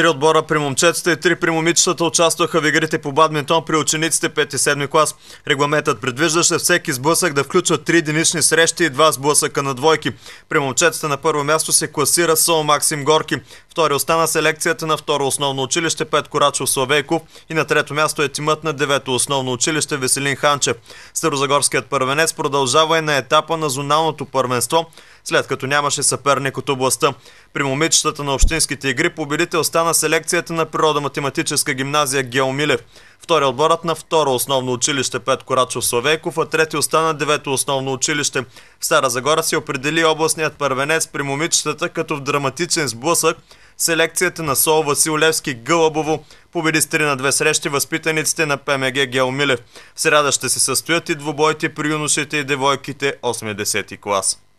Три отбора при момчетата и три при момичетата участваха в игрите по бадминтон при учениците 5 и 7 клас. Регламентът предвиждаше всеки сблъсък да включва три единични срещи и два сблъсъка на двойки. При момчетата на първо място се класира Сол Максим Горки. Втори остана селекцията на второ основно училище Пет Корачов Славейков и на трето място е тимът на девето основно училище Веселин Ханчев. Старозагорският първенец продължава и на етапа на зоналното първенство – след като нямаше съперник от областта. При момичетата на общинските игри победител стана селекцията на природо-математическа гимназия Геомилев. Втори отборът на второ основно училище Пет Корачов Славейков, а трети остана девето основно училище. В Стара Загора си определи областният първенец при момичетата, като в драматичен сблъсък селекцията на Сол Васил Левски Гълъбово победи с 3 на 2 срещи възпитаниците на ПМГ Геомилев. В сряда ще се състоят и двубойте при юношите и девойките 8-10 клас.